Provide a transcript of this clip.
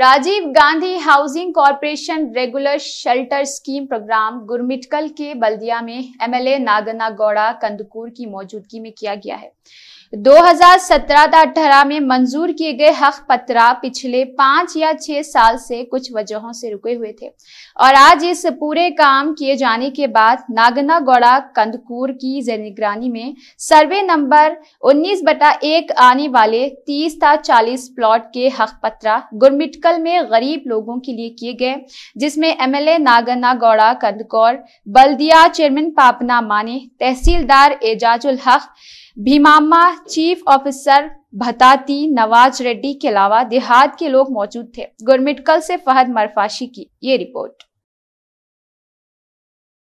Rajiv Gandhi housing corporation regular shelter scheme programme Gurmitkal के बल्दिया में एमएलए नागना गौड़ा कंदकूर की मौजूदगी में किया गया है 2017-18 में मंजूर किए गए हक पत्रा पिछले पांच या छह साल से कुछ वजहों से रुके हुए थे और आज इस पूरे काम किए जाने के बाद नागना गौड़ा कंदकूर की निगरानी में सर्वे नंबर 19 बटा एक आने वाले 30 था 40 प्लॉट के हक पत्रा गुरमिटकल लोकल में गरीब लोगों के लिए किए गए जिसमें एमएलए नागन्ना गौड़ा कंदकौर बल्दिया चेयरमैन पापना माने तहसीलदार एजाजुल हक भीमामा चीफ ऑफिसर भताती नवाज रेड्डी के अलावा देहात के लोग मौजूद थे गुरमिटकल से फहद मरफाशी की ये रिपोर्ट